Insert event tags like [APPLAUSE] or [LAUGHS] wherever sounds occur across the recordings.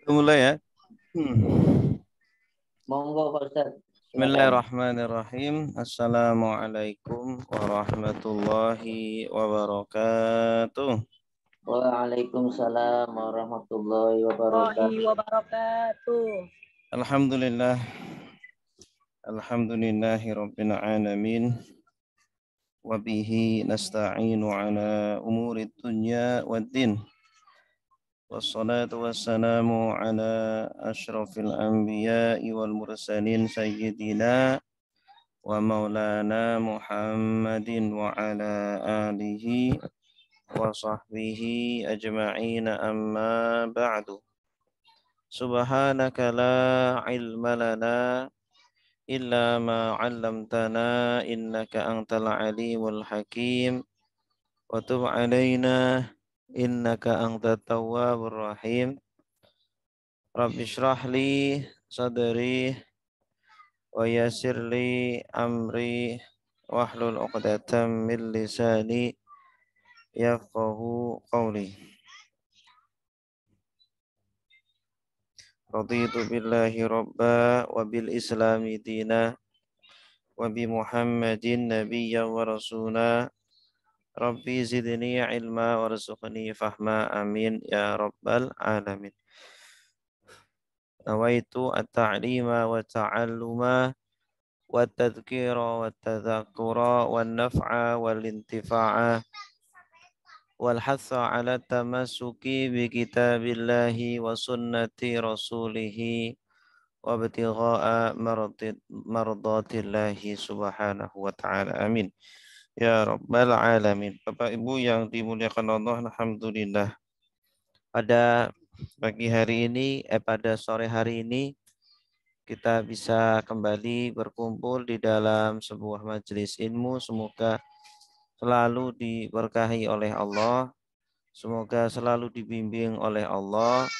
Kita mulai ya. Hmm. Monggo Pak Ustaz. Bismillahirrahmanirrahim. Assalamualaikum warahmatullahi wabarakatuh. Waalaikumsalam warahmatullahi wabarakatuh. Alhamdulillah. Alhamdulillahirabbil alamin. Wa bihi nasta'inu ala umuri dunya wad din. والصلاة والسلام على أشرف الأنبياء والمرسلين سيدنا ومولانا محمد وعلى آله وصحبه أجمعين أما بعد سبحانك لا علم لنا إلا ما علمتنا إنك أنت العليم الحكيم وتب علينا innaka antat tawwabur rahim Rabbi shrah li sadri wa yassir li amri wahlul 'uqdatam min lisani yafqahu qawli Raditu billahi rabba wa bil islami dina wa bi Muhammadin nabiyyan wa rasula ربي زدني علما وارزقني فهما آمين يا رب العالمين نويت التعليم والتعلم والتذكير والتذكر والنفع والانتفاع والحث على التمسك بكتاب الله وسنة رسوله وابتغاء مرضات الله سبحانه وتعالى آمين Ya Rabbal Alamin. Bapak Ibu yang dimuliakan Allah, Alhamdulillah. Pada pagi hari ini, eh, pada sore hari ini, kita bisa kembali berkumpul di dalam sebuah majelis ilmu. Semoga selalu diberkahi oleh Allah. Semoga selalu dibimbing oleh Allah.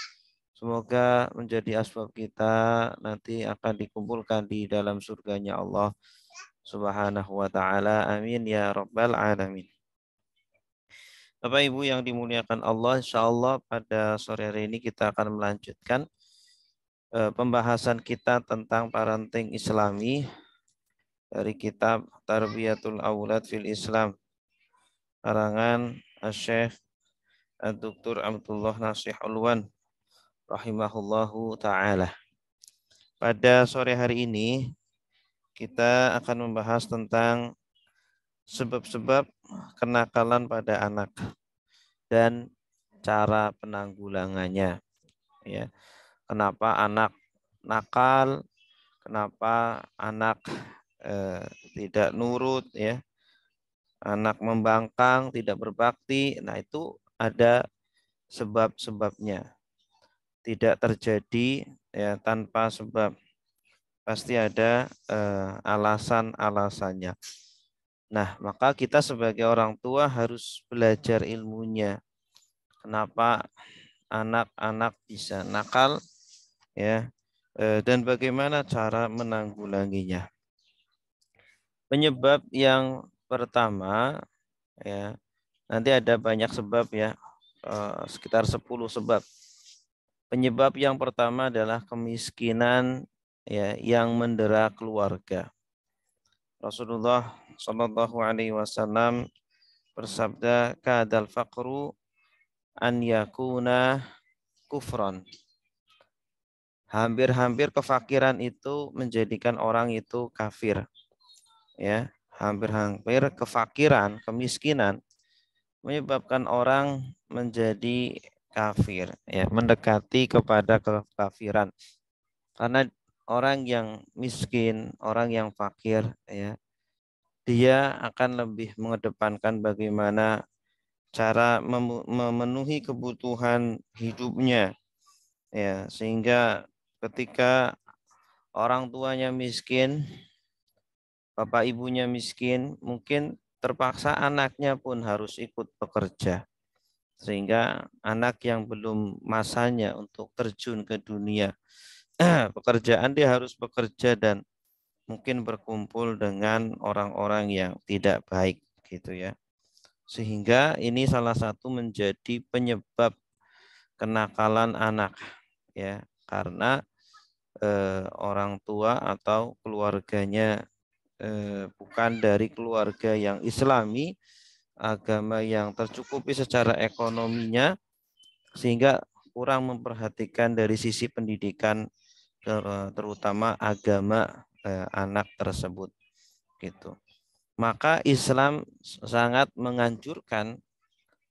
Semoga menjadi asbab kita nanti akan dikumpulkan di dalam surganya Allah. Subhanahu wa taala. Amin ya rabbal alamin. Bapak Ibu yang dimuliakan Allah, insya Allah pada sore hari ini kita akan melanjutkan eh, pembahasan kita tentang parenting islami dari kitab Tarbiyatul Aulad fil Islam karangan Syekh Dr. Abdullah Nasih Ulwan rahimahullahu taala. Pada sore hari ini kita akan membahas tentang sebab-sebab kenakalan pada anak dan cara penanggulangannya. Ya. Kenapa anak nakal? Kenapa anak eh, tidak nurut ya? Anak membangkang, tidak berbakti. Nah, itu ada sebab-sebabnya. Tidak terjadi ya tanpa sebab pasti ada uh, alasan-alasannya. Nah, maka kita sebagai orang tua harus belajar ilmunya. Kenapa anak-anak bisa nakal ya? Eh, dan bagaimana cara menanggulanginya? Penyebab yang pertama ya, nanti ada banyak sebab ya, eh, sekitar 10 sebab. Penyebab yang pertama adalah kemiskinan ya yang mendera keluarga. Rasulullah Shallallahu Alaihi Wasallam bersabda, "Kadal fakru an yakuna kufron." Hampir-hampir kefakiran itu menjadikan orang itu kafir. Ya, hampir-hampir kefakiran, kemiskinan menyebabkan orang menjadi kafir, ya, mendekati kepada kekafiran. Karena orang yang miskin, orang yang fakir ya. Dia akan lebih mengedepankan bagaimana cara memenuhi kebutuhan hidupnya. Ya, sehingga ketika orang tuanya miskin, bapak ibunya miskin, mungkin terpaksa anaknya pun harus ikut bekerja. Sehingga anak yang belum masanya untuk terjun ke dunia [CLEARS THROAT] pekerjaan dia harus bekerja dan mungkin berkumpul dengan orang-orang yang tidak baik gitu ya. Sehingga ini salah satu menjadi penyebab kenakalan anak ya karena eh, orang tua atau keluarganya eh, bukan dari keluarga yang islami agama yang tercukupi secara ekonominya sehingga kurang memperhatikan dari sisi pendidikan terutama agama eh, anak tersebut gitu. Maka Islam sangat menganjurkan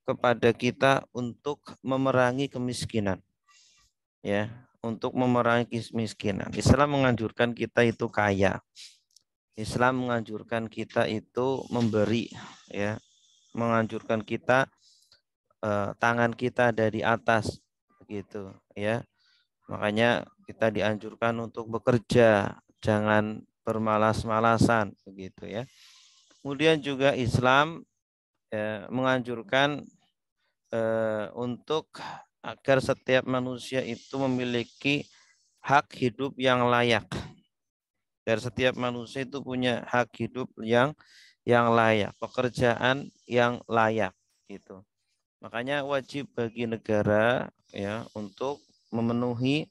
kepada kita untuk memerangi kemiskinan. Ya, untuk memerangi kemiskinan. Islam menganjurkan kita itu kaya. Islam menganjurkan kita itu memberi ya, menganjurkan kita eh, tangan kita dari atas gitu, ya. Makanya kita dianjurkan untuk bekerja, jangan bermalas-malasan begitu ya. Kemudian juga Islam ya, menganjurkan eh, untuk agar setiap manusia itu memiliki hak hidup yang layak. Agar setiap manusia itu punya hak hidup yang yang layak, pekerjaan yang layak gitu. Makanya wajib bagi negara ya untuk memenuhi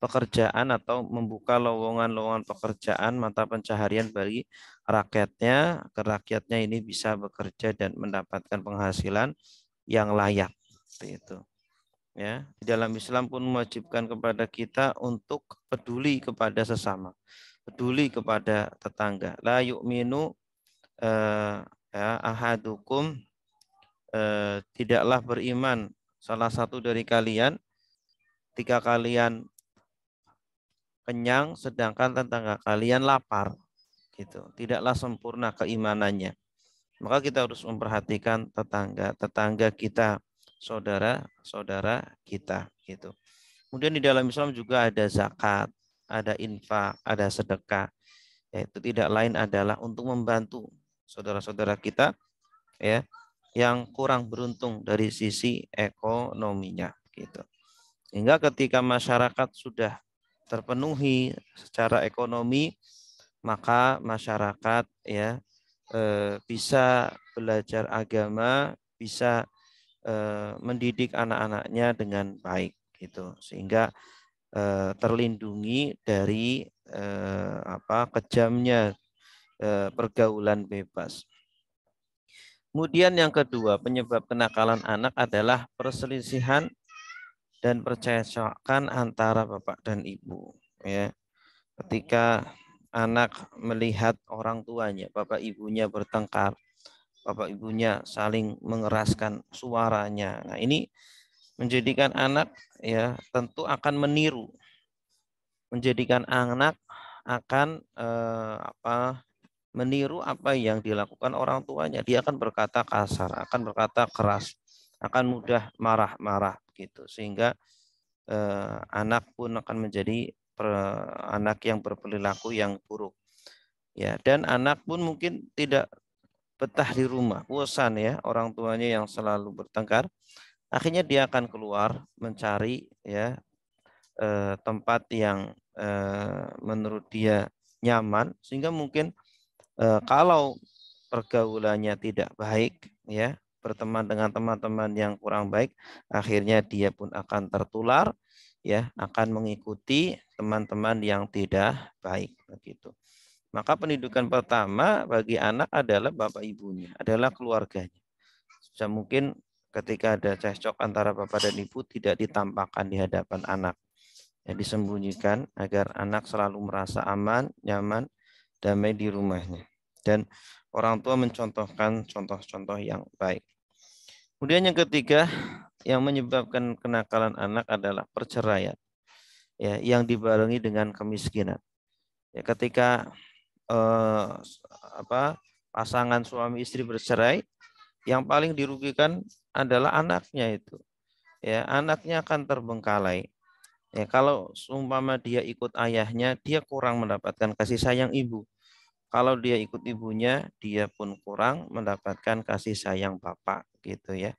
pekerjaan atau membuka lowongan-lowongan pekerjaan mata pencaharian bagi rakyatnya agar rakyatnya ini bisa bekerja dan mendapatkan penghasilan yang layak itu ya di dalam Islam pun mewajibkan kepada kita untuk peduli kepada sesama peduli kepada tetangga la yu'minu eh, ya, ahadukum eh, tidaklah beriman salah satu dari kalian ketika kalian kenyang sedangkan tetangga kalian lapar gitu tidaklah sempurna keimanannya maka kita harus memperhatikan tetangga tetangga kita saudara saudara kita gitu kemudian di dalam Islam juga ada zakat ada infak ada sedekah yaitu tidak lain adalah untuk membantu saudara-saudara kita ya yang kurang beruntung dari sisi ekonominya gitu sehingga ketika masyarakat sudah terpenuhi secara ekonomi, maka masyarakat ya eh, bisa belajar agama, bisa eh, mendidik anak-anaknya dengan baik gitu. Sehingga eh, terlindungi dari apa kejamnya pergaulan bebas. Kemudian yang kedua, penyebab kenakalan anak adalah perselisihan dan percayakan antara bapak dan ibu ya ketika anak melihat orang tuanya bapak ibunya bertengkar bapak ibunya saling mengeraskan suaranya nah ini menjadikan anak ya tentu akan meniru menjadikan anak akan eh, apa meniru apa yang dilakukan orang tuanya dia akan berkata kasar akan berkata keras akan mudah marah-marah gitu sehingga eh, anak pun akan menjadi per, anak yang berperilaku yang buruk ya dan anak pun mungkin tidak betah di rumah bosan ya orang tuanya yang selalu bertengkar akhirnya dia akan keluar mencari ya eh, tempat yang eh, menurut dia nyaman sehingga mungkin eh, kalau pergaulannya tidak baik ya berteman dengan teman-teman yang kurang baik, akhirnya dia pun akan tertular, ya, akan mengikuti teman-teman yang tidak baik begitu. Maka pendidikan pertama bagi anak adalah bapak ibunya, adalah keluarganya. Bisa mungkin ketika ada cekcok antara bapak dan ibu tidak ditampakkan di hadapan anak. Ya, disembunyikan agar anak selalu merasa aman, nyaman, damai di rumahnya dan orang tua mencontohkan contoh-contoh yang baik. Kemudian yang ketiga yang menyebabkan kenakalan anak adalah perceraian ya yang dibarengi dengan kemiskinan. Ya, ketika eh, apa pasangan suami istri bercerai, yang paling dirugikan adalah anaknya itu. Ya, anaknya akan terbengkalai. Ya, kalau seumpama dia ikut ayahnya, dia kurang mendapatkan kasih sayang ibu. Kalau dia ikut ibunya, dia pun kurang mendapatkan kasih sayang bapak gitu ya.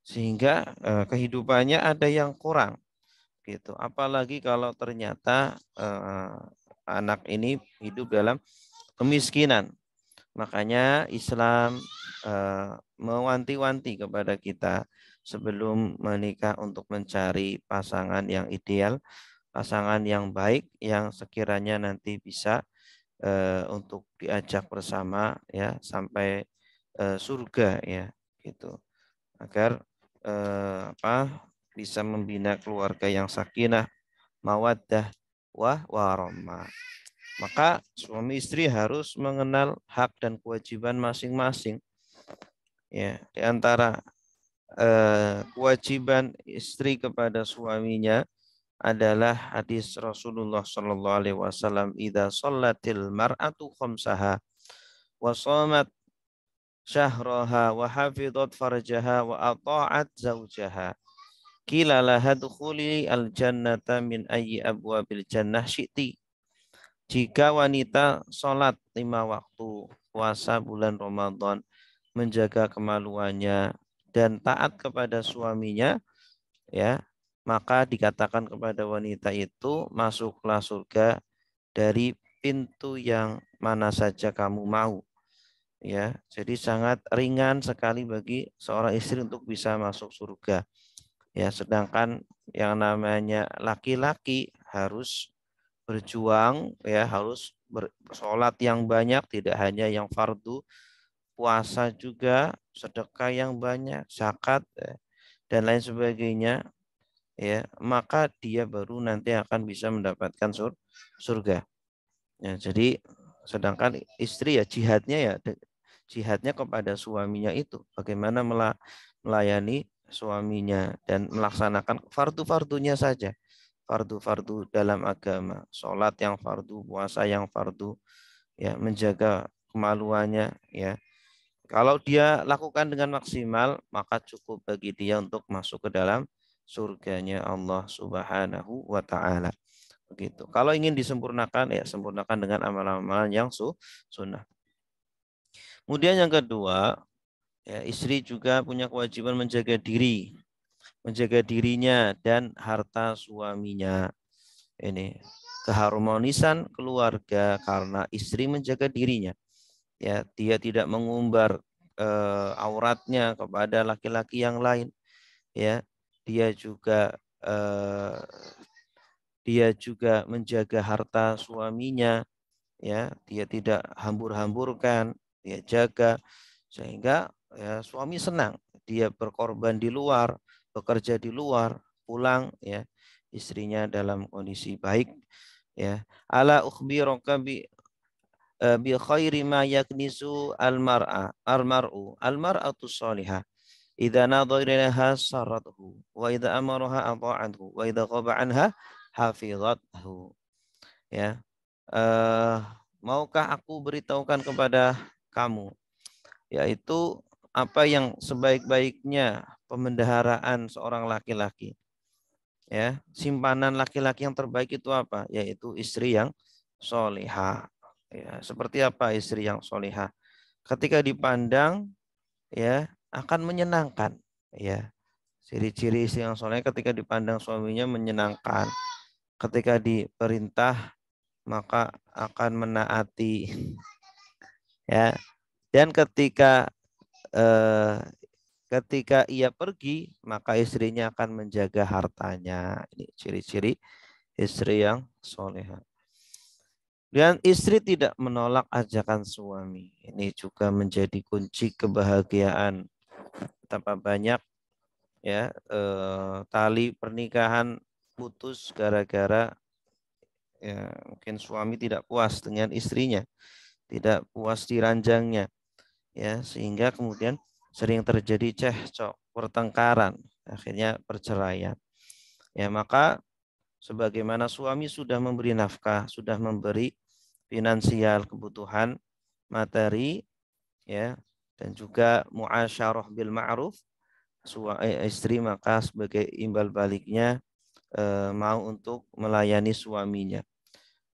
Sehingga eh, kehidupannya ada yang kurang gitu. Apalagi kalau ternyata eh, anak ini hidup dalam kemiskinan. Makanya Islam eh, mewanti-wanti kepada kita sebelum menikah untuk mencari pasangan yang ideal, pasangan yang baik yang sekiranya nanti bisa eh, untuk diajak bersama ya sampai eh, surga ya gitu agar eh, apa bisa membina keluarga yang sakinah mawaddah wah warma maka suami istri harus mengenal hak dan kewajiban masing-masing ya di antara eh, kewajiban istri kepada suaminya adalah hadis Rasulullah Shallallahu Alaihi Wasallam ida salatil mar'atu khamsaha wa samat syahraha wa hafizat farjaha wa ata'at zaujaha kila laha dukhuli al jannata min ayyi abwabil jannah syi'ti jika wanita salat lima waktu puasa bulan Ramadan menjaga kemaluannya dan taat kepada suaminya ya maka dikatakan kepada wanita itu masuklah surga dari pintu yang mana saja kamu mau. Ya, jadi sangat ringan sekali bagi seorang istri untuk bisa masuk surga. Ya, sedangkan yang namanya laki-laki harus berjuang ya, harus bersolat yang banyak tidak hanya yang fardu, puasa juga, sedekah yang banyak, zakat ya, dan lain sebagainya ya maka dia baru nanti akan bisa mendapatkan sur surga ya jadi sedangkan istri ya jihadnya ya jihadnya kepada suaminya itu bagaimana melayani suaminya dan melaksanakan fardu-fardunya saja fardu-fardu dalam agama sholat yang fardu puasa yang fardu ya menjaga kemaluannya ya kalau dia lakukan dengan maksimal maka cukup bagi dia untuk masuk ke dalam surganya Allah Subhanahu wa taala. Begitu. Kalau ingin disempurnakan ya sempurnakan dengan amalan-amalan yang su sunnah. Kemudian yang kedua, ya, istri juga punya kewajiban menjaga diri, menjaga dirinya dan harta suaminya. Ini keharmonisan keluarga karena istri menjaga dirinya. Ya, dia tidak mengumbar e, auratnya kepada laki-laki yang lain. Ya, dia juga eh, dia juga menjaga harta suaminya ya dia tidak hambur-hamburkan dia jaga sehingga ya, suami senang dia berkorban di luar bekerja di luar pulang ya istrinya dalam kondisi baik ya ala ukhbiruka bi eh, bi khairi ma yaknisu al mar'a al mar'u al mar'atu salihah Idza nadhara ilaiha saratuhu wa idza amaraha ata'athu wa idza ghaba anha hafizathu. Ya. Uh, maukah aku beritahukan kepada kamu yaitu apa yang sebaik-baiknya pemendaharaan seorang laki-laki. Ya, simpanan laki-laki yang terbaik itu apa? Yaitu istri yang soliha. Ya, seperti apa istri yang soliha? Ketika dipandang, ya akan menyenangkan ya ciri-ciri istri yang soleh ketika dipandang suaminya menyenangkan ketika diperintah maka akan menaati ya dan ketika eh, ketika ia pergi maka istrinya akan menjaga hartanya ini ciri-ciri istri yang soleha dan istri tidak menolak ajakan suami ini juga menjadi kunci kebahagiaan betapa banyak ya eh, tali pernikahan putus gara-gara ya mungkin suami tidak puas dengan istrinya, tidak puas di ranjangnya. Ya, sehingga kemudian sering terjadi cekcok, pertengkaran, akhirnya perceraian. Ya, maka sebagaimana suami sudah memberi nafkah, sudah memberi finansial kebutuhan materi ya dan juga muasyarah bil ma'ruf eh, istri maka sebagai imbal baliknya eh, mau untuk melayani suaminya.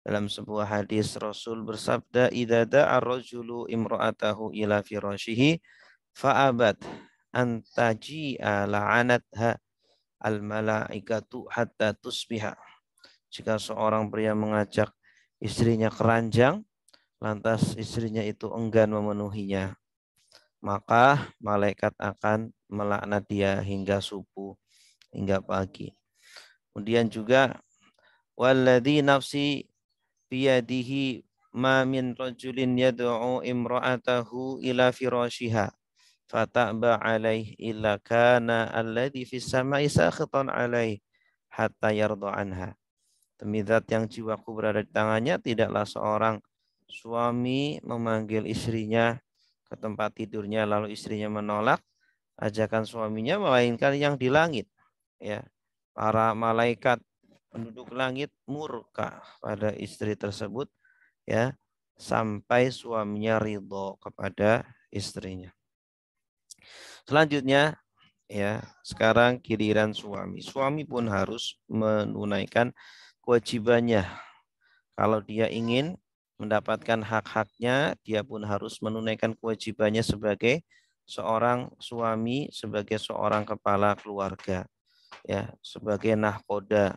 Dalam sebuah hadis Rasul bersabda, "Idza da'a rajulu imra'atahu ila firashihi fa'abat antaji la'anatha al malaikatu hatta tusbiha." Jika seorang pria mengajak istrinya keranjang, lantas istrinya itu enggan memenuhinya maka malaikat akan melaknat dia hingga subuh, hingga pagi. Kemudian juga walladzi nafsi biyadihi ma min rajulin yad'u imra'atahu ila firashiha fata'ba alaih illa kana alladhi fis sama'i sakhitan alaih hatta yardha anha. Demi zat yang jiwaku berada di tangannya, tidaklah seorang suami memanggil istrinya ke tempat tidurnya lalu istrinya menolak ajakan suaminya melainkan yang di langit ya para malaikat penduduk langit murka pada istri tersebut ya sampai suaminya ridho kepada istrinya selanjutnya ya sekarang giliran suami suami pun harus menunaikan kewajibannya kalau dia ingin mendapatkan hak-haknya, dia pun harus menunaikan kewajibannya sebagai seorang suami, sebagai seorang kepala keluarga, ya, sebagai nahkoda.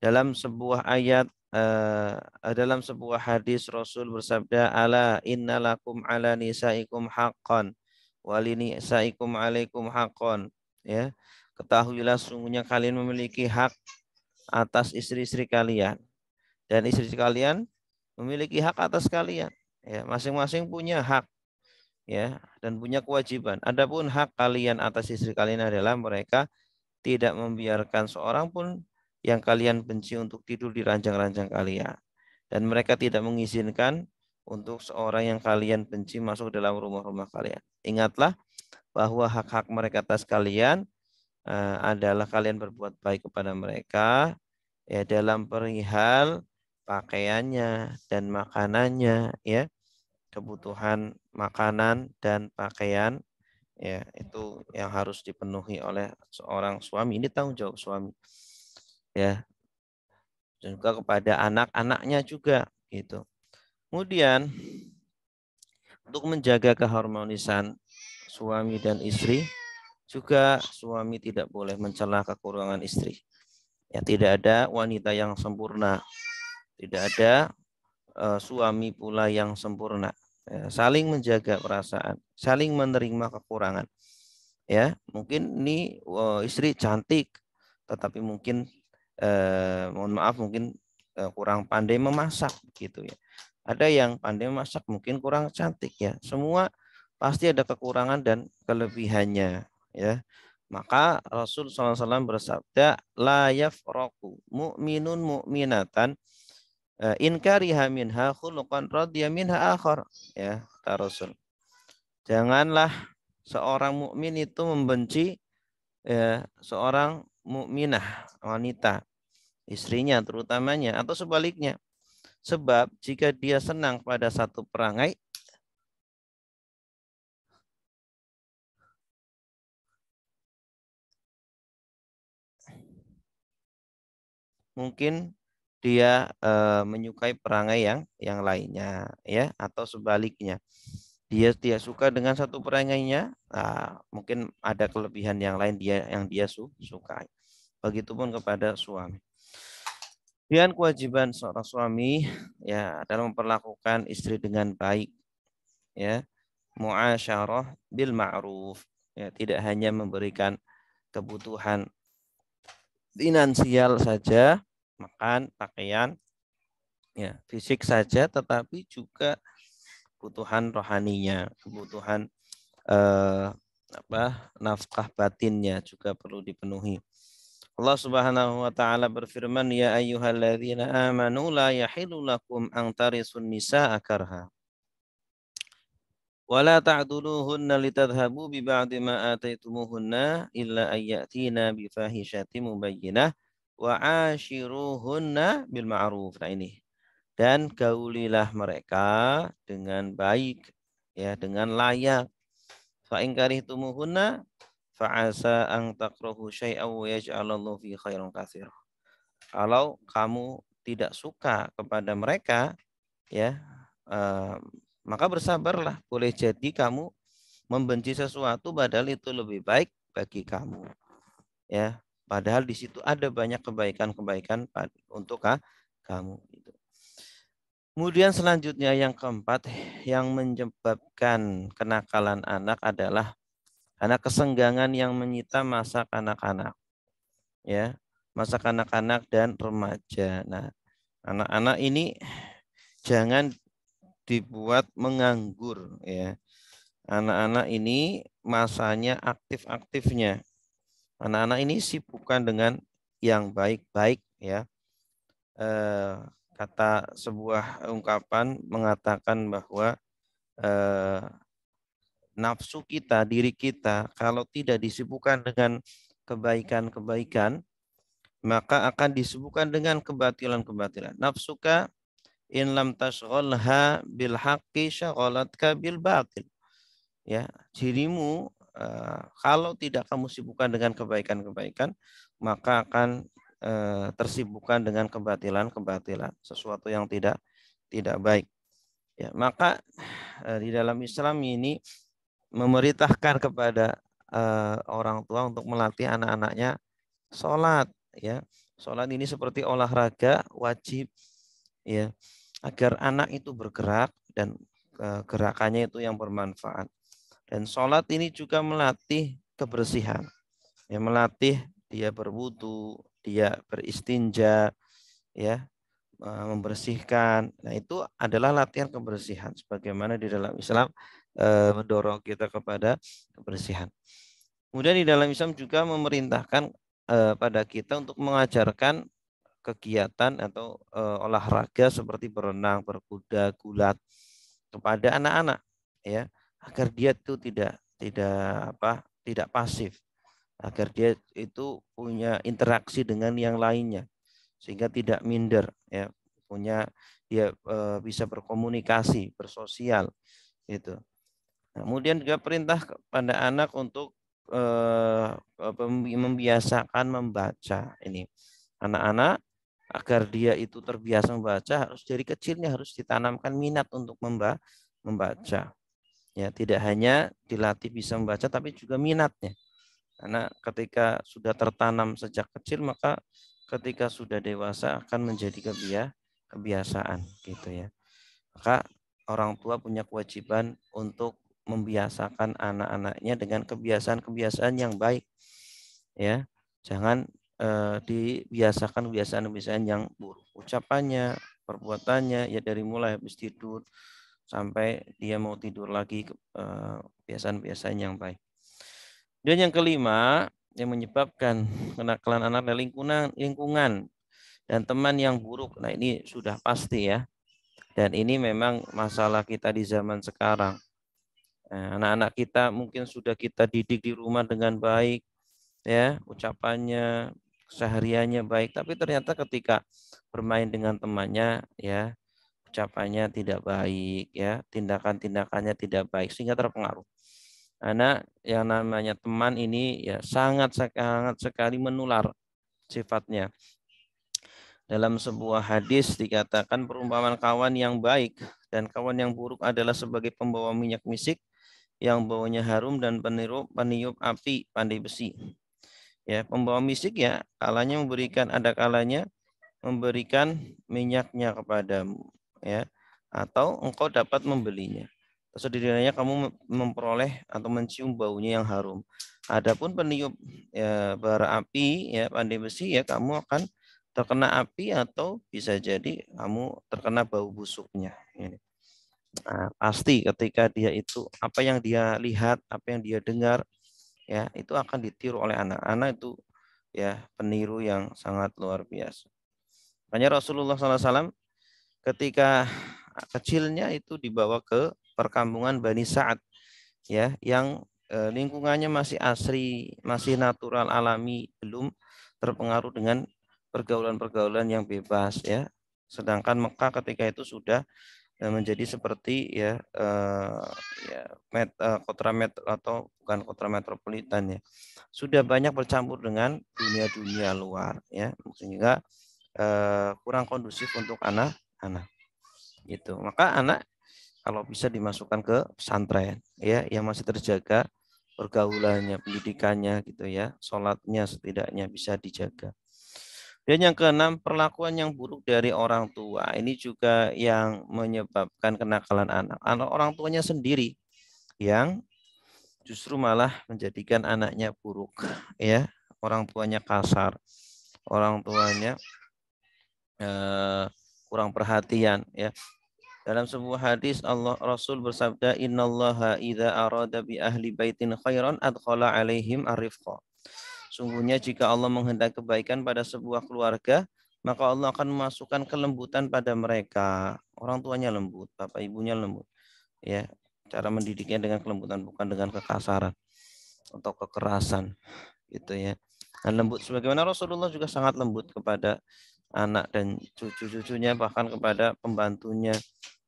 Dalam sebuah ayat Uh, dalam sebuah hadis Rasul bersabda, "Ala innalakum ala nisaikum haqqan walini saikum alaikum haqqan." Ya. Ketahuilah sungguhnya kalian memiliki hak atas istri-istri kalian. Dan istri-istri kalian memiliki hak atas kalian. Ya, masing-masing punya hak ya dan punya kewajiban. Adapun hak kalian atas istri kalian adalah mereka tidak membiarkan seorang pun yang kalian benci untuk tidur di ranjang-ranjang kalian dan mereka tidak mengizinkan untuk seorang yang kalian benci masuk dalam rumah-rumah kalian. Ingatlah bahwa hak-hak mereka atas kalian eh, adalah kalian berbuat baik kepada mereka ya dalam perihal pakaiannya dan makanannya ya kebutuhan makanan dan pakaian ya itu yang harus dipenuhi oleh seorang suami ini tanggung jawab suami ya dan juga kepada anak-anaknya juga gitu kemudian untuk menjaga keharmonisan suami dan istri juga suami tidak boleh mencela kekurangan istri ya tidak ada wanita yang sempurna tidak ada uh, suami pula yang sempurna. Ya, saling menjaga perasaan, saling menerima kekurangan. Ya, mungkin ini uh, istri cantik, tetapi mungkin uh, mohon maaf mungkin uh, kurang pandai memasak gitu ya. Ada yang pandai memasak mungkin kurang cantik ya. Semua pasti ada kekurangan dan kelebihannya ya. Maka Rasul SAW bersabda, layaf roku mu'minun mu'minatan Eh, inkariha minha khuluqan radhiya minha akhar ya kata Rasul janganlah seorang mukmin itu membenci ya, seorang mukminah wanita istrinya terutamanya atau sebaliknya sebab jika dia senang pada satu perangai mungkin dia e, menyukai perangai yang yang lainnya ya atau sebaliknya dia dia suka dengan satu perangainya nah, mungkin ada kelebihan yang lain dia yang dia su, suka begitupun kepada suami dan kewajiban seorang suami ya adalah memperlakukan istri dengan baik ya muasyarah bil ma'ruf ya tidak hanya memberikan kebutuhan finansial saja makan, pakaian, ya fisik saja, tetapi juga kebutuhan rohaninya, kebutuhan eh, apa nafkah batinnya juga perlu dipenuhi. Allah Subhanahu wa taala berfirman, "Ya ayyuhalladzina amanu la yahillu lakum an tarisun nisaa karha." ولا تعدلوهن bi ba'di ما ataitumuhunna illa ayyatina bi fahishatin mubayyinah wa ashiruhunna bil ma'ruf. Nah ini. Dan gaulilah mereka dengan baik ya dengan layak. Fa in karihtumuhunna fa asa an takrahu syai'an yaj'alallahu fi khairin katsir. Kalau kamu tidak suka kepada mereka ya uh, maka bersabarlah boleh jadi kamu membenci sesuatu padahal itu lebih baik bagi kamu ya Padahal di situ ada banyak kebaikan-kebaikan untuk kamu. Gitu. Kemudian selanjutnya yang keempat yang menyebabkan kenakalan anak adalah anak kesenggangan yang menyita masa kanak-kanak. Ya, masa kanak-kanak dan remaja. Nah, anak-anak ini jangan dibuat menganggur ya. Anak-anak ini masanya aktif-aktifnya Anak-anak ini sibukkan dengan yang baik-baik ya. Eh, kata sebuah ungkapan mengatakan bahwa eh, nafsu kita, diri kita, kalau tidak disibukkan dengan kebaikan-kebaikan, maka akan disibukkan dengan kebatilan-kebatilan. Nafsuka in lam tashghalha bil haqqi ka bil batil. Ya, dirimu Eh, kalau tidak kamu sibukkan dengan kebaikan-kebaikan, maka akan eh, tersibukkan dengan kebatilan-kebatilan, sesuatu yang tidak tidak baik. Ya, maka eh, di dalam Islam ini memerintahkan kepada orang tua untuk melatih anak-anaknya sholat. Ya, sholat ini seperti olahraga wajib. Ya, agar anak itu bergerak dan gerakannya itu yang bermanfaat. Dan sholat ini juga melatih kebersihan. Ya, melatih dia berwudu, dia beristinja, ya, e, membersihkan. Nah, itu adalah latihan kebersihan sebagaimana di dalam Islam eh, mendorong kita kepada kebersihan. Kemudian di dalam Islam juga memerintahkan eh, pada kita untuk mengajarkan kegiatan atau e, olahraga seperti berenang, berkuda, gulat kepada anak-anak ya agar dia itu tidak tidak apa tidak pasif agar dia itu punya interaksi dengan yang lainnya sehingga tidak minder ya punya dia e, bisa berkomunikasi bersosial itu kemudian juga perintah kepada anak untuk e, membiasakan membaca ini anak-anak agar dia itu terbiasa membaca harus dari kecilnya harus ditanamkan minat untuk membaca ya tidak hanya dilatih bisa membaca tapi juga minatnya karena ketika sudah tertanam sejak kecil maka ketika sudah dewasa akan menjadi kebiasaan gitu ya maka orang tua punya kewajiban untuk membiasakan anak-anaknya dengan kebiasaan-kebiasaan yang baik ya jangan e, dibiasakan kebiasaan-kebiasaan yang buruk ucapannya perbuatannya ya dari mulai habis tidur sampai dia mau tidur lagi eh, kebiasaan-kebiasaan yang baik. Dan yang kelima yang menyebabkan kenakalan anak dari lingkungan, lingkungan dan teman yang buruk. Nah ini sudah pasti ya. Dan ini memang masalah kita di zaman sekarang. Eh, anak-anak kita mungkin sudah kita didik di rumah dengan baik, ya ucapannya, sehariannya baik. Tapi ternyata ketika bermain dengan temannya, ya ucapannya tidak baik ya tindakan-tindakannya tidak baik sehingga terpengaruh anak yang namanya teman ini ya sangat sangat sekali menular sifatnya. Dalam sebuah hadis dikatakan perumpamaan kawan yang baik dan kawan yang buruk adalah sebagai pembawa minyak misik yang baunya harum dan penirup peniup api pandai besi. Ya, pembawa misik ya kalanya memberikan ada kalanya memberikan minyaknya kepada ya atau engkau dapat membelinya. Sedirinya kamu memperoleh atau mencium baunya yang harum. Adapun peniup ya, bara api, ya pandai besi, ya kamu akan terkena api atau bisa jadi kamu terkena bau busuknya. Ini. Ya. Nah, pasti ketika dia itu apa yang dia lihat, apa yang dia dengar, ya itu akan ditiru oleh anak-anak itu ya peniru yang sangat luar biasa. Makanya Rasulullah SAW ketika ah, kecilnya itu dibawa ke perkampungan Bani Sa'ad ya yang eh, lingkungannya masih asri, masih natural alami, belum terpengaruh dengan pergaulan-pergaulan yang bebas ya. Sedangkan Mekah ketika itu sudah eh, menjadi seperti ya eh, ya met, eh, kota met atau bukan kota metropolitan ya. Sudah banyak bercampur dengan dunia-dunia luar ya, sehingga eh, kurang kondusif untuk anak anak. Gitu. Maka anak kalau bisa dimasukkan ke pesantren ya yang masih terjaga pergaulannya, pendidikannya gitu ya, sholatnya setidaknya bisa dijaga. Dan yang keenam, perlakuan yang buruk dari orang tua. Ini juga yang menyebabkan kenakalan anak. Anak orang tuanya sendiri yang justru malah menjadikan anaknya buruk, ya. Orang tuanya kasar. Orang tuanya eh, kurang perhatian ya. Dalam sebuah hadis Allah Rasul bersabda innallaha idza arada bi ahli baitin khairan adkhala alaihim arifqa. Sungguhnya jika Allah menghendaki kebaikan pada sebuah keluarga, maka Allah akan memasukkan kelembutan pada mereka. Orang tuanya lembut, bapak ibunya lembut. Ya, cara mendidiknya dengan kelembutan bukan dengan kekasaran atau kekerasan gitu ya. Dan lembut sebagaimana Rasulullah juga sangat lembut kepada anak dan cucu-cucunya bahkan kepada pembantunya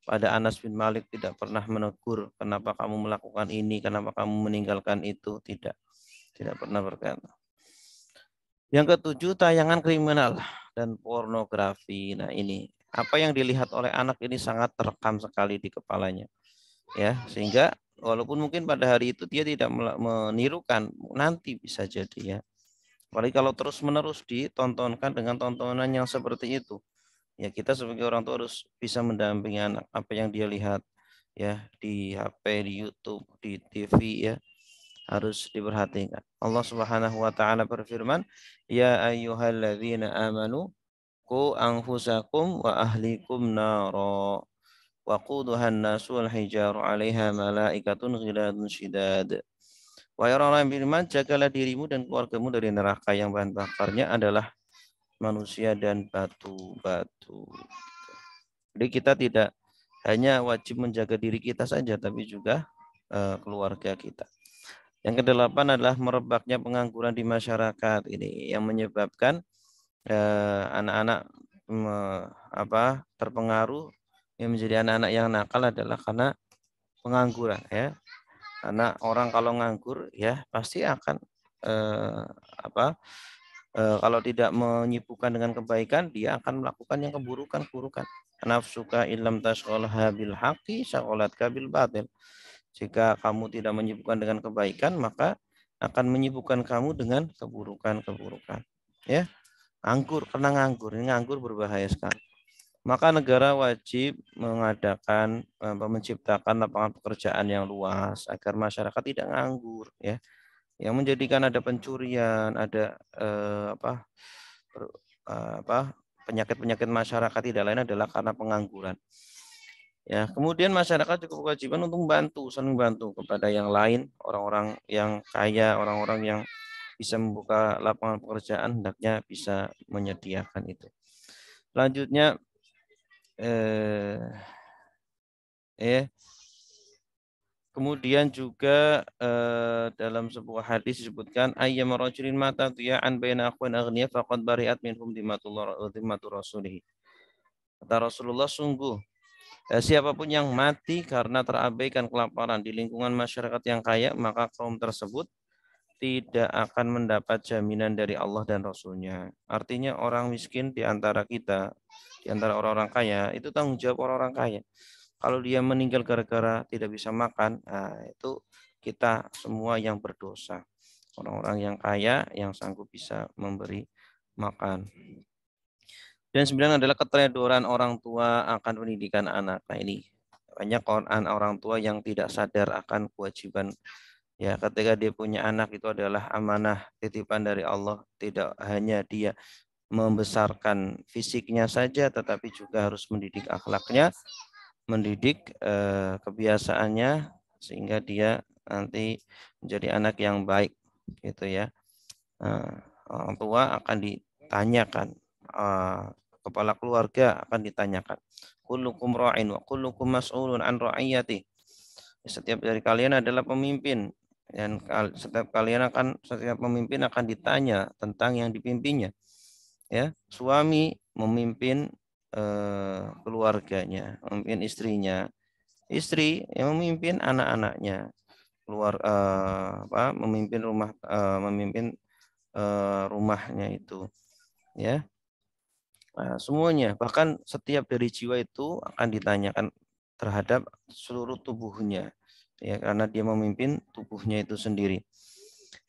pada Anas bin Malik tidak pernah menegur kenapa kamu melakukan ini kenapa kamu meninggalkan itu tidak tidak pernah berkata yang ketujuh tayangan kriminal dan pornografi nah ini apa yang dilihat oleh anak ini sangat terekam sekali di kepalanya ya sehingga walaupun mungkin pada hari itu dia tidak menirukan nanti bisa jadi ya Apalagi kalau terus-menerus ditontonkan dengan tontonan yang seperti itu. Ya, kita sebagai orang tua harus bisa mendampingi anak apa yang dia lihat ya di HP, di YouTube, di TV ya harus diperhatikan. Allah Subhanahu wa taala berfirman, "Ya ayyuhalladzina amanu qu anfusakum wa ahlikum nara." wa quduhan nasu wal hijaru 'alaiha malaikatun ghiladun syidad." Wahai orang-orang beriman, jagalah dirimu dan keluargamu dari neraka yang bahan bakarnya adalah manusia dan batu-batu. Jadi kita tidak hanya wajib menjaga diri kita saja, tapi juga uh, keluarga kita. Yang kedelapan adalah merebaknya pengangguran di masyarakat ini yang menyebabkan eh, anak-anak eh, apa terpengaruh yang menjadi anak-anak yang nakal adalah karena pengangguran ya karena orang kalau nganggur ya pasti akan eh, apa? Eh, kalau tidak menyibukkan dengan kebaikan, dia akan melakukan yang keburukan-keburukan. Nafsuka ilam tasqolha habil haqi saqolat kabil batil. Jika kamu tidak menyibukkan dengan kebaikan, maka akan menyibukkan kamu dengan keburukan-keburukan. Ya, anggur, karena nganggur. Ini nganggur berbahaya sekali maka negara wajib mengadakan eh, menciptakan lapangan pekerjaan yang luas agar masyarakat tidak nganggur ya yang menjadikan ada pencurian ada eh, apa per, eh, apa penyakit-penyakit masyarakat tidak lain adalah karena pengangguran ya kemudian masyarakat juga kewajiban untuk membantu saling bantu kepada yang lain orang-orang yang kaya orang-orang yang bisa membuka lapangan pekerjaan hendaknya bisa menyediakan itu selanjutnya eh, ya. Kemudian juga eh, dalam sebuah hadis disebutkan ayyam rajulin mata tuya'an baina akhwan agniya faqad bari'at minhum dimatul rasulih. Kata Rasulullah sungguh eh, siapapun yang mati karena terabaikan kelaparan di lingkungan masyarakat yang kaya maka kaum tersebut tidak akan mendapat jaminan dari Allah dan Rasulnya. Artinya orang miskin di antara kita di antara orang-orang kaya itu tanggung jawab orang-orang kaya. Kalau dia meninggal gara-gara tidak bisa makan, nah itu kita semua yang berdosa. Orang-orang yang kaya yang sanggup bisa memberi makan. Dan sembilan adalah keteledoran orang tua akan pendidikan anak. Nah ini banyak orang tua yang tidak sadar akan kewajiban ya ketika dia punya anak itu adalah amanah titipan dari Allah tidak hanya dia membesarkan fisiknya saja tetapi juga harus mendidik akhlaknya, mendidik eh, kebiasaannya sehingga dia nanti menjadi anak yang baik gitu ya. Eh, orang tua akan ditanyakan, eh, kepala keluarga akan ditanyakan. Kullukum ra'in wa kullukum mas'ulun an ra'iyati. Setiap dari kalian adalah pemimpin dan setiap kalian akan setiap pemimpin akan ditanya tentang yang dipimpinnya ya suami memimpin eh, keluarganya, memimpin istrinya, istri yang memimpin anak-anaknya, keluar eh, apa, memimpin rumah, eh, memimpin rumahnya itu, ya. Nah, semuanya bahkan setiap dari jiwa itu akan ditanyakan terhadap seluruh tubuhnya ya karena dia memimpin tubuhnya itu sendiri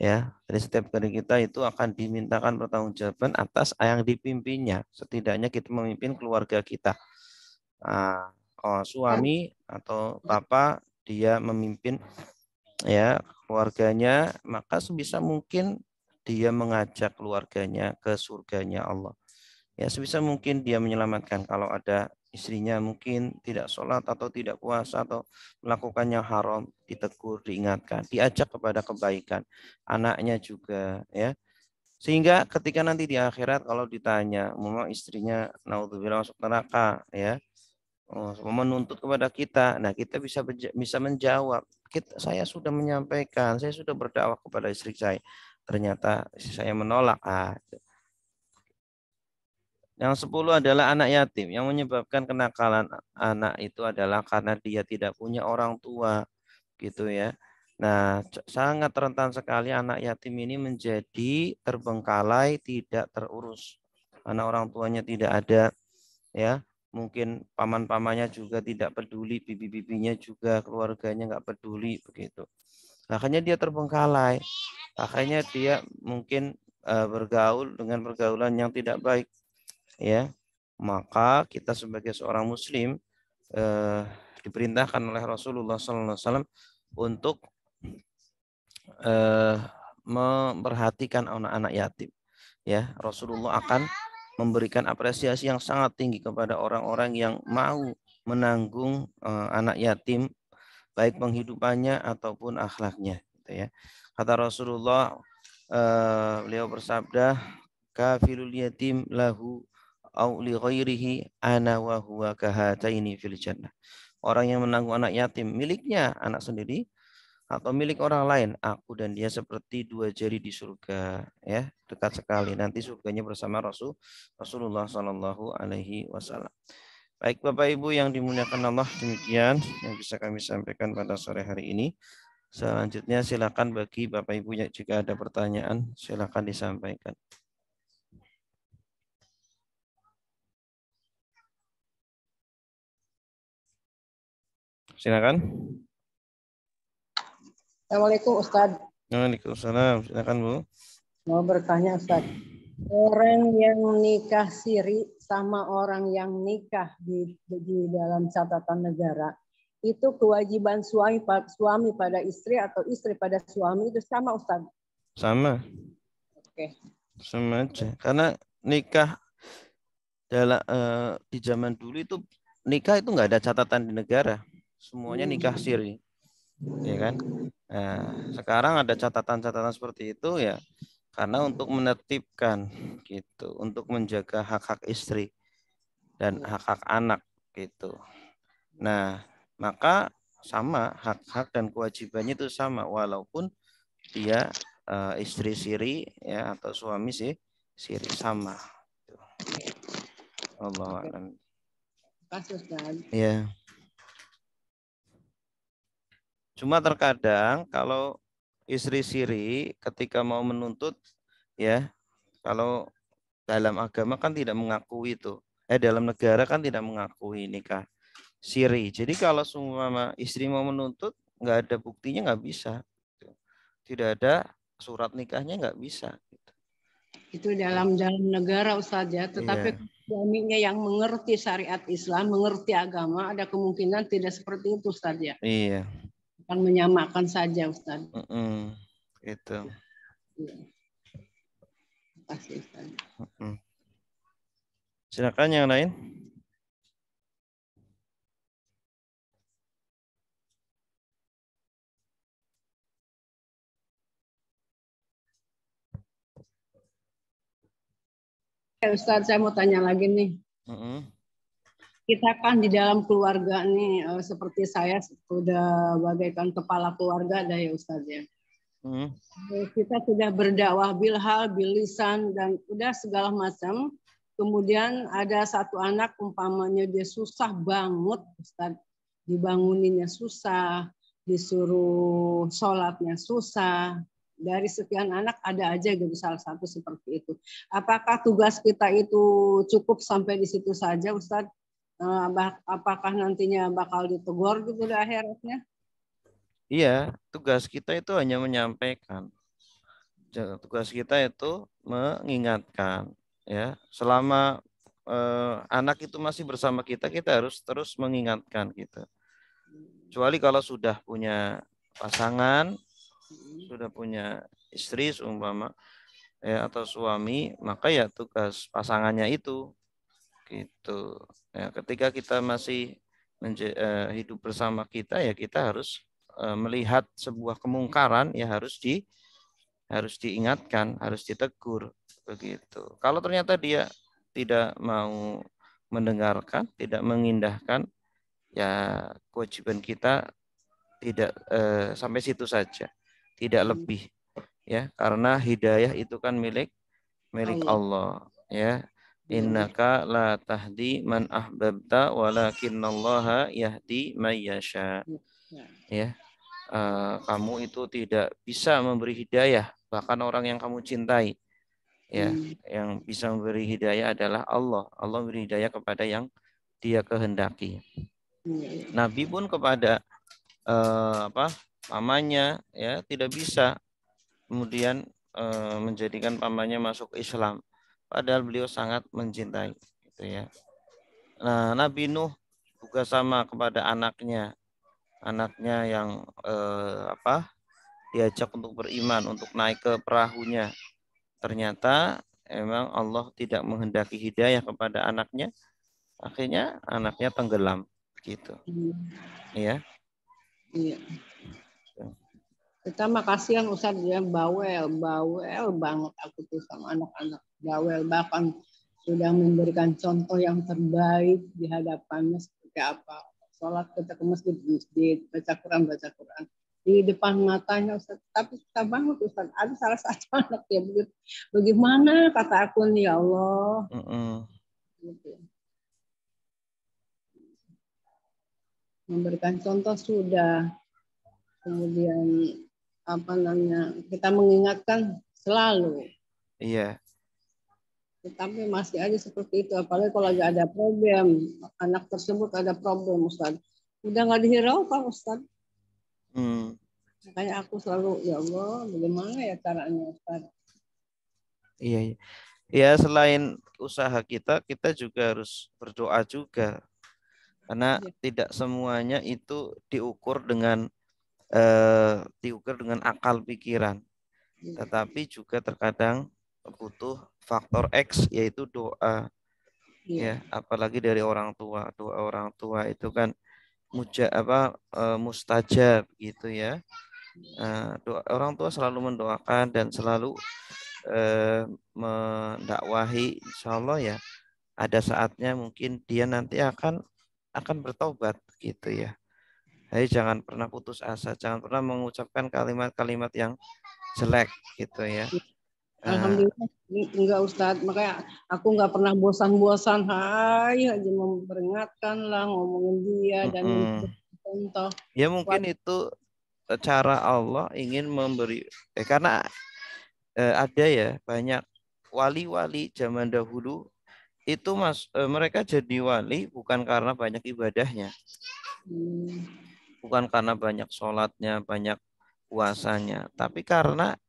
ya dari setiap dari kita itu akan dimintakan pertanggungjawaban atas yang dipimpinnya setidaknya kita memimpin keluarga kita nah, oh, suami atau bapak dia memimpin ya keluarganya maka sebisa mungkin dia mengajak keluarganya ke surganya Allah ya sebisa mungkin dia menyelamatkan kalau ada istrinya mungkin tidak sholat atau tidak puasa atau melakukannya haram ditegur diingatkan diajak kepada kebaikan anaknya juga ya sehingga ketika nanti di akhirat kalau ditanya memang istrinya naudzubillah masuk neraka ya oh, menuntut kepada kita nah kita bisa bisa menjawab kita saya sudah menyampaikan saya sudah berdakwah kepada istri saya ternyata saya menolak ah yang sepuluh adalah anak yatim. Yang menyebabkan kenakalan anak itu adalah karena dia tidak punya orang tua, gitu ya. Nah, sangat rentan sekali anak yatim ini menjadi terbengkalai, tidak terurus. Karena orang tuanya tidak ada, ya. Mungkin paman-pamannya juga tidak peduli, bibi-bibinya juga keluarganya nggak peduli, begitu. Makanya dia terbengkalai. Makanya dia mungkin eh, bergaul dengan pergaulan yang tidak baik ya maka kita sebagai seorang muslim eh, diperintahkan oleh Rasulullah SAW untuk eh, memperhatikan anak-anak yatim ya Rasulullah akan memberikan apresiasi yang sangat tinggi kepada orang-orang yang mau menanggung eh, anak yatim baik penghidupannya ataupun akhlaknya gitu ya kata Rasulullah eh, beliau bersabda kafilul yatim lahu au li ghairihi ana wa huwa kahataini fil jannah. Orang yang menanggung anak yatim miliknya anak sendiri atau milik orang lain aku dan dia seperti dua jari di surga ya dekat sekali nanti surganya bersama Rasul Rasulullah Shallallahu Alaihi Wasallam baik Bapak Ibu yang dimuliakan Allah demikian yang bisa kami sampaikan pada sore hari ini selanjutnya silakan bagi Bapak Ibu yang jika ada pertanyaan silakan disampaikan Silakan. Assalamualaikum Ustaz. Waalaikumsalam. Silakan Bu. Mau bertanya Ustaz. Orang yang nikah siri sama orang yang nikah di, di dalam catatan negara itu kewajiban suami suami pada istri atau istri pada suami itu sama Ustaz? Sama. Oke. Okay. Sama aja. Karena nikah dalam uh, eh, di zaman dulu itu nikah itu nggak ada catatan di negara semuanya nikah hmm. siri ya kan nah, sekarang ada catatan-catatan seperti itu ya karena untuk menertibkan gitu untuk menjaga hak-hak istri dan iya. hak-hak anak gitu nah maka sama hak-hak dan kewajibannya itu sama walaupun dia uh, istri siri ya atau suami sih siri sama gitu. Allah Kasus Kasih Ya. Cuma terkadang kalau istri siri ketika mau menuntut ya kalau dalam agama kan tidak mengakui itu. Eh dalam negara kan tidak mengakui nikah siri. Jadi kalau semua istri mau menuntut nggak ada buktinya nggak bisa. Tidak ada surat nikahnya nggak bisa. Itu dalam dalam negara saja. Ya. tetapi yeah suaminya yang mengerti syariat Islam, mengerti agama, ada kemungkinan tidak seperti itu saja. Ya. Iya akan menyamakan saja Ustaz. Mm -mm. Itu. Ya. kasih Ustaz. Mm -mm. Silakan yang lain. Eh, Ustaz, saya mau tanya lagi nih. Mm -hmm kita kan di dalam keluarga nih eh, seperti saya sudah bagaikan kepala keluarga ada ya Ustaz ya. Hmm. Eh, kita sudah berdakwah bilhal, bilisan dan udah segala macam. Kemudian ada satu anak umpamanya dia susah banget Ustaz. Dibanguninnya susah, disuruh sholatnya susah. Dari sekian anak ada aja gitu salah satu seperti itu. Apakah tugas kita itu cukup sampai di situ saja Ustadz? Eh, apakah nantinya bakal ditegur gitu di akhiratnya? Iya, tugas kita itu hanya menyampaikan. Tugas kita itu mengingatkan ya. Selama eh, anak itu masih bersama kita, kita harus terus mengingatkan gitu. Kecuali kalau sudah punya pasangan, mm-hmm. sudah punya istri seumpama ya atau suami, maka ya tugas pasangannya itu Gitu. Ya, ketika kita masih uh, hidup bersama kita ya kita harus uh, melihat sebuah kemungkaran ya harus di harus diingatkan, harus ditegur begitu. Kalau ternyata dia tidak mau mendengarkan, tidak mengindahkan, ya kewajiban kita tidak uh, sampai situ saja, tidak lebih, ya karena hidayah itu kan milik milik Allah, ya Iya. Innaka la tahdi man ahbabta walakinallaha yahdi may yasha. Iya, iya. Ya. Uh, kamu itu tidak bisa memberi hidayah bahkan orang yang kamu cintai. Ya, hmm. yang bisa memberi hidayah adalah Allah. Allah memberi hidayah kepada yang dia kehendaki. Nabi pun kepada uh, apa? pamannya ya tidak bisa kemudian uh, menjadikan pamannya masuk Islam padahal beliau sangat mencintai itu ya. Nah, Nabi Nuh juga sama kepada anaknya. Anaknya yang eh, apa? diajak untuk beriman, untuk naik ke perahunya. Ternyata emang Allah tidak menghendaki hidayah kepada anaknya. Akhirnya anaknya tenggelam gitu. Hmm. Iya. iya. Kita makasih yang Ustaz dia bawel, bawel banget aku tuh sama anak-anak. Bawel bahkan sudah memberikan contoh yang terbaik di hadapannya seperti apa. Sholat kita ke masjid, masjid, baca Quran, baca Quran di depan matanya Ustaz. Tapi kita banget Ustaz, ada salah satu [LAUGHS] anak ya Bagaimana kata aku nih ya Allah. Uh -uh. Memberikan contoh sudah. Kemudian apa namanya kita mengingatkan selalu. Iya. Tetapi masih aja seperti itu. Apalagi kalau ada problem anak tersebut ada problem Ustaz. Udah nggak dihiraukan Ustaz. Hmm. Makanya aku selalu ya Allah bagaimana ya caranya Ustaz. Iya. iya. Ya selain usaha kita, kita juga harus berdoa juga. Karena iya. tidak semuanya itu diukur dengan eh, diukur dengan akal pikiran. Iya. Tetapi juga terkadang butuh faktor X yaitu doa. Iya. Ya, apalagi dari orang tua. Doa orang tua itu kan muja apa eh, mustajab gitu ya. eh, doa, orang tua selalu mendoakan dan selalu eh, mendakwahi insya Allah ya ada saatnya mungkin dia nanti akan akan bertobat gitu ya jadi jangan pernah putus asa, jangan pernah mengucapkan kalimat-kalimat yang jelek gitu ya. Eh, Alhamdulillah enggak Ustadz, makanya aku enggak pernah bosan-bosan hai aja memperingatkan lah ngomongin dia dan mm-hmm. contoh. Ya mungkin itu e, cara Allah ingin memberi eh karena eh, ada ya banyak wali-wali zaman dahulu itu mas eh, mereka jadi wali bukan karena banyak ibadahnya. Hmm bukan karena banyak sholatnya, banyak puasanya, tapi karena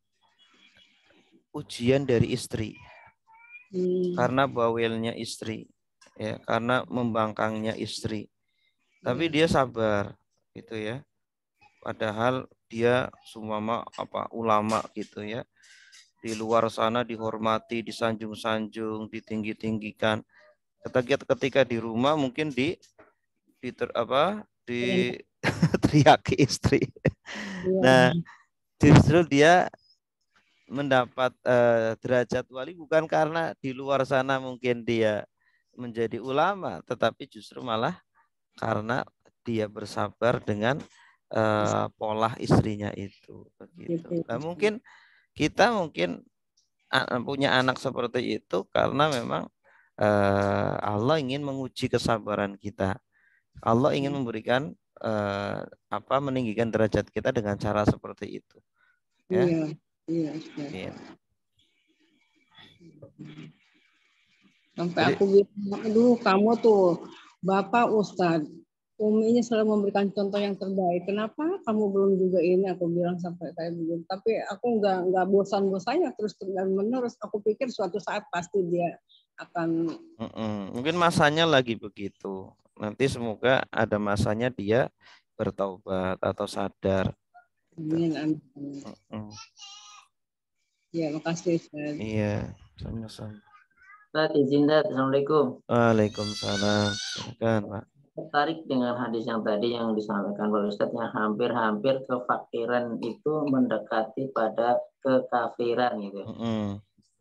ujian dari istri. Hmm. Karena bawelnya istri, ya, karena membangkangnya istri. Tapi hmm. dia sabar gitu ya. Padahal dia sumama apa ulama gitu ya. Di luar sana dihormati, disanjung-sanjung, ditinggi-tinggikan. Ketika ketika di rumah mungkin di di ter, apa di hmm pihak istri. Ya. Nah, justru dia mendapat uh, derajat wali bukan karena di luar sana mungkin dia menjadi ulama, tetapi justru malah karena dia bersabar dengan uh, pola istrinya itu. Begitu. Iya, iya. Nah, mungkin kita mungkin punya anak seperti itu karena memang uh, Allah ingin menguji kesabaran kita. Allah ingin iya. memberikan eh, apa meninggikan derajat kita dengan cara seperti itu. Ya? Iya, iya, iya, iya. Sampai Jadi, aku bilang, aduh kamu tuh Bapak Ustadz, Umi ini selalu memberikan contoh yang terbaik. Kenapa kamu belum juga ini? Aku bilang sampai kayak belum. Tapi aku nggak nggak bosan-bosannya terus dan menerus. Aku pikir suatu saat pasti dia akan. Mm -mm. Mungkin masanya lagi begitu. Nanti semoga ada masanya dia bertaubat atau sadar. Amin, amin. Uh Ya, makasih Ustaz. Iya, sama-sama. Ustaz, izin Ustaz. Assalamualaikum. Waalaikumsalam. Silakan, Pak. Tertarik dengan hadis yang tadi yang disampaikan Pak Ustaz yang hampir-hampir kefakiran itu mendekati pada kekafiran gitu. Mm -hmm.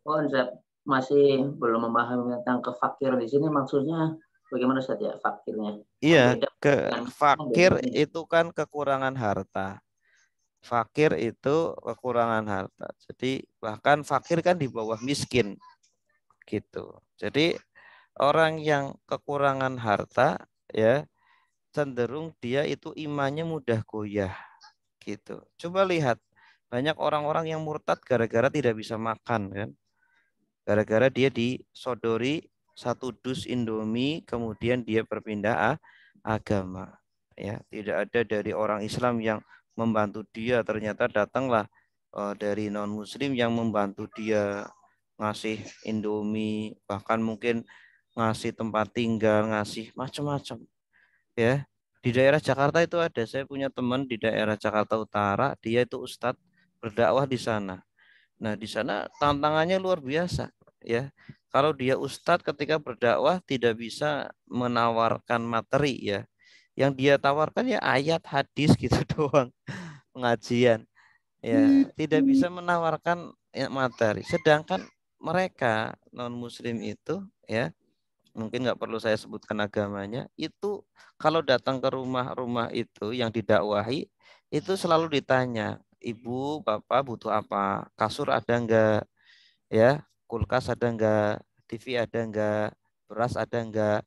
Oh, Ustaz, masih belum memahami tentang kefakiran di sini maksudnya bagaimana Ustaz ya fakirnya? Iya, ke fakir itu kan kekurangan harta. Fakir itu kekurangan harta. Jadi bahkan fakir kan di bawah miskin. Gitu. Jadi orang yang kekurangan harta ya cenderung dia itu imannya mudah goyah gitu. Coba lihat banyak orang-orang yang murtad gara-gara tidak bisa makan kan. Gara-gara dia disodori satu dus Indomie kemudian dia berpindah agama ya tidak ada dari orang Islam yang membantu dia ternyata datanglah eh, dari non muslim yang membantu dia ngasih Indomie bahkan mungkin ngasih tempat tinggal ngasih macam-macam ya di daerah Jakarta itu ada saya punya teman di daerah Jakarta Utara dia itu ustadz berdakwah di sana nah di sana tantangannya luar biasa ya kalau dia ustadz ketika berdakwah tidak bisa menawarkan materi ya. Yang dia tawarkan ya ayat, hadis [LAUGHS] gitu doang. Pengajian. Ya, tidak hmm. bisa menawarkan ya, materi. Sedangkan mereka non muslim itu ya mungkin nggak perlu saya sebutkan agamanya itu kalau datang ke rumah-rumah itu yang didakwahi itu selalu ditanya ibu bapak butuh apa kasur ada nggak ya kulkas ada enggak, TV ada enggak, beras ada enggak.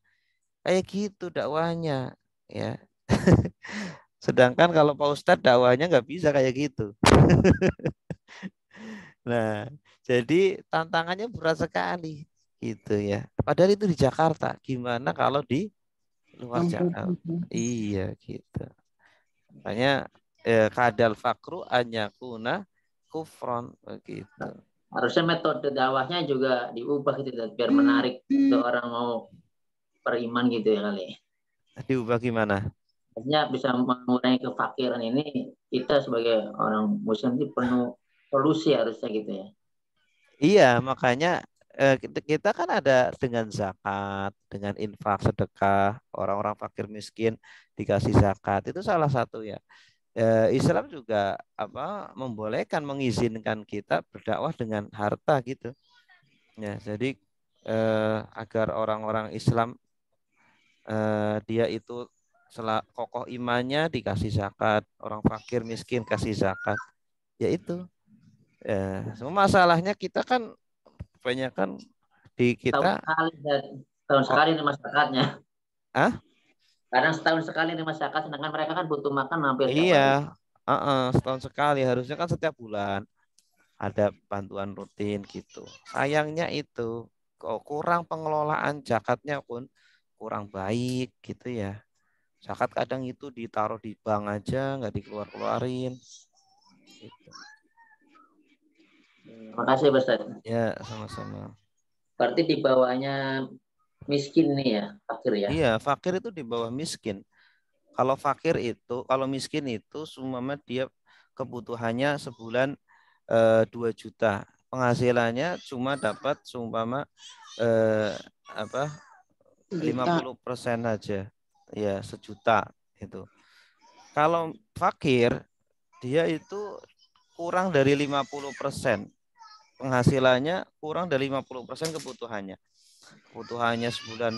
Kayak gitu dakwahnya, ya. [LAUGHS] Sedangkan kalau Pak Ustadz dakwahnya enggak bisa kayak gitu. [LAUGHS] nah, jadi tantangannya berat sekali gitu ya. Padahal itu di Jakarta. Gimana kalau di luar Jakarta? Gitu. Iya gitu. Makanya eh, kadal fakru anyakuna kufron begitu harusnya metode dakwahnya juga diubah gitu biar menarik untuk hmm. orang mau beriman gitu ya kali diubah gimana Artinya bisa mengurangi kefakiran ini kita sebagai orang muslim itu penuh solusi harusnya gitu ya iya makanya eh, kita kan ada dengan zakat, dengan infak, sedekah, orang-orang fakir miskin dikasih zakat. Itu salah satu ya. Eh, Islam juga apa membolehkan mengizinkan kita berdakwah dengan harta gitu. Ya, jadi eh, agar orang-orang Islam eh, dia itu selak kokoh imannya dikasih zakat, orang fakir miskin kasih zakat. Ya itu. Ya, masalahnya kita kan banyak kan di kita tahun sekali, tahun sekali masyarakatnya. Ah? Karena setahun sekali nih masyarakat, sedangkan mereka kan butuh makan hampir Iya, uh -uh, setahun sekali. Harusnya kan setiap bulan ada bantuan rutin gitu. Sayangnya itu kok kurang pengelolaan zakatnya pun kurang baik gitu ya. Zakat kadang itu ditaruh di bank aja, nggak dikeluar-keluarin. Gitu. kasih, Pak Ya, sama-sama. Berarti di bawahnya miskin nih ya fakir ya iya fakir itu di bawah miskin kalau fakir itu kalau miskin itu semuanya dia kebutuhannya sebulan eh, dua 2 juta penghasilannya cuma dapat seumpama eh, apa lima puluh persen aja ya sejuta itu kalau fakir dia itu kurang dari 50 persen penghasilannya kurang dari 50 persen kebutuhannya kebutuhannya sebulan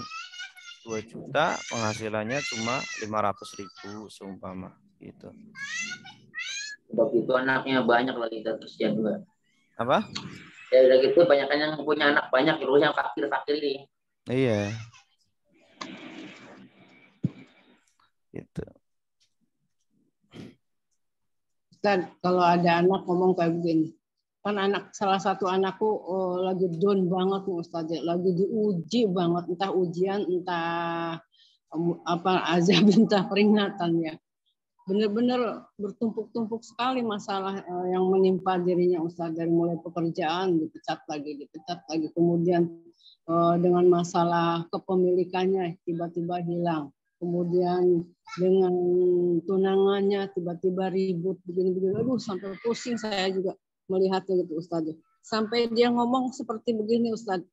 2 juta, penghasilannya cuma 500 ribu seumpama gitu. Waktu itu anaknya banyak lagi terus ya juga. Apa? Ya udah gitu banyak yang punya anak banyak terus gitu, yang fakir-fakir ini. Iya. Gitu. Dan kalau ada anak ngomong kayak begini, kan anak salah satu anakku oh, lagi down banget nih Ustaz, lagi diuji banget entah ujian entah apa [LAUGHS] azab entah peringatan ya. Benar-benar bertumpuk-tumpuk sekali masalah eh, yang menimpa dirinya Ustaz dari mulai pekerjaan dipecat lagi, dipecat lagi kemudian eh, dengan masalah kepemilikannya tiba-tiba hilang. Kemudian dengan tunangannya tiba-tiba ribut begini-begini. Aduh sampai pusing saya juga melihatnya gitu Ustadz. Sampai dia ngomong seperti begini Ustadz.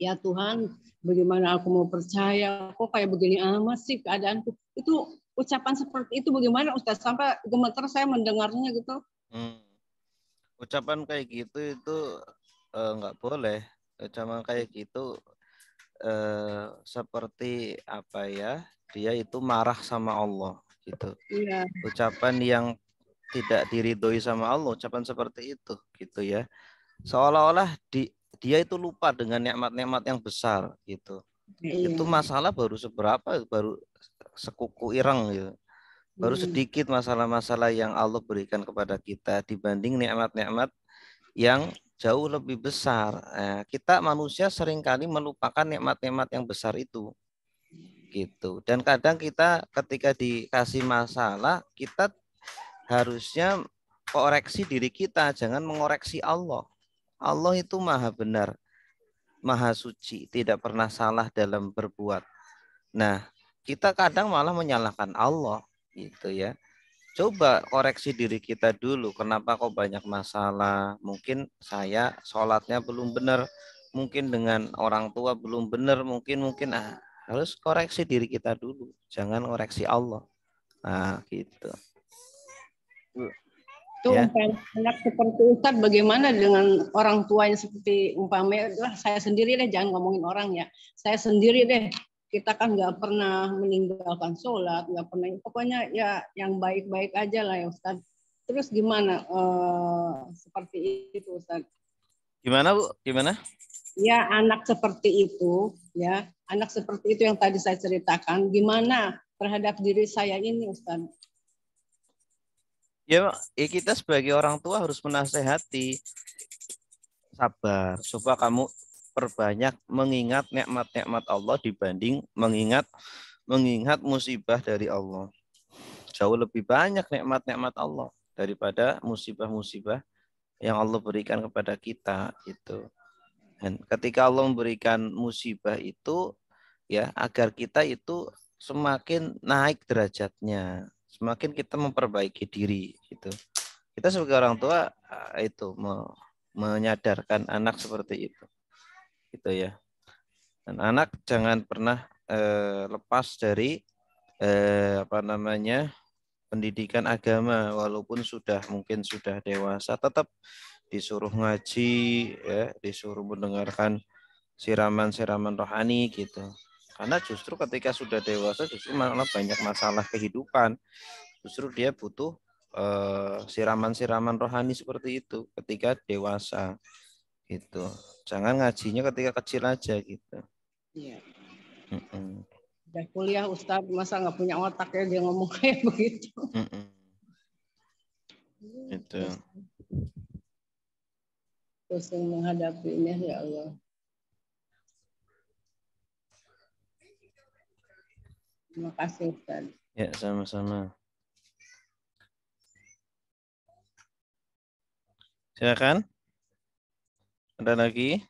Ya Tuhan, bagaimana aku mau percaya? Kok kayak begini amat sih keadaanku? Itu ucapan seperti itu bagaimana Ustadz? Sampai gemeter saya mendengarnya gitu. Hmm. Ucapan kayak gitu itu eh, nggak eh, boleh. Ucapan kayak gitu eh, seperti apa ya? Dia itu marah sama Allah gitu. Iya. Ucapan yang tidak diridhoi sama Allah ucapan seperti itu gitu ya seolah-olah di, dia itu lupa dengan nikmat-nikmat yang besar gitu iya. itu masalah baru seberapa baru sekuku irang, gitu baru iya. sedikit masalah-masalah yang Allah berikan kepada kita dibanding nikmat-nikmat yang jauh lebih besar. Nah, kita manusia seringkali melupakan nikmat-nikmat yang besar itu. Gitu. Dan kadang kita ketika dikasih masalah, kita harusnya koreksi diri kita, jangan mengoreksi Allah. Allah itu maha benar, maha suci, tidak pernah salah dalam berbuat. Nah, kita kadang malah menyalahkan Allah, gitu ya. Coba koreksi diri kita dulu, kenapa kok banyak masalah? Mungkin saya sholatnya belum benar, mungkin dengan orang tua belum benar, mungkin mungkin ah, harus koreksi diri kita dulu, jangan koreksi Allah. Nah, gitu. Itu ya. anak seperti Ustaz bagaimana dengan orang tuanya seperti umpamanya lah saya sendiri deh jangan ngomongin orang ya. Saya sendiri deh kita kan nggak pernah meninggalkan sholat, nggak pernah pokoknya ya yang baik-baik aja lah ya Ustaz. Terus gimana uh, seperti itu Ustaz? Gimana Bu? Gimana? Ya anak seperti itu ya, anak seperti itu yang tadi saya ceritakan gimana terhadap diri saya ini Ustaz? Ya, ya, kita sebagai orang tua harus menasehati sabar supaya kamu perbanyak mengingat nikmat-nikmat Allah dibanding mengingat mengingat musibah dari Allah. Jauh lebih banyak nikmat-nikmat Allah daripada musibah-musibah yang Allah berikan kepada kita itu. Dan ketika Allah memberikan musibah itu ya agar kita itu semakin naik derajatnya semakin kita memperbaiki diri gitu kita sebagai orang tua eh, itu me menyadarkan anak seperti itu gitu ya dan anak jangan pernah eh, lepas dari eh, apa namanya pendidikan agama walaupun sudah mungkin sudah dewasa tetap disuruh ngaji ya disuruh mendengarkan siraman-siraman rohani gitu karena justru ketika sudah dewasa justru malah banyak masalah kehidupan. Justru dia butuh eh, siraman-siraman uh, rohani seperti itu ketika dewasa. Gitu. Jangan ngajinya ketika kecil aja gitu. Iya. Mm kuliah Ustaz, masa nggak punya otak ya dia ngomong kayak [LAUGHS] begitu. Itu. -mm. menghadapi ini ya Allah. Terima kasih Ustaz. Ya, sama-sama. Silakan. Ada lagi?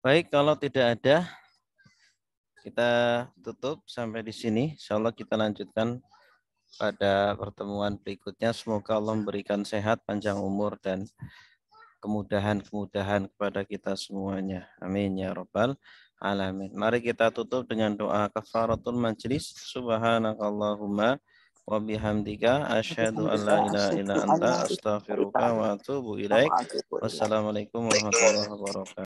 Baik, kalau tidak ada, kita tutup sampai di sini. Insya Allah kita lanjutkan pada pertemuan berikutnya. Semoga Allah memberikan sehat, panjang umur, dan kemudahan-kemudahan kepada kita semuanya. Amin ya Rabbal Alamin. Mari kita tutup dengan doa kafaratul majlis. Subhanakallahumma wa bihamdika asyhadu an la ilaha illa anta astaghfiruka wa atubu ilaik. Wassalamualaikum warahmatullahi wabarakatuh.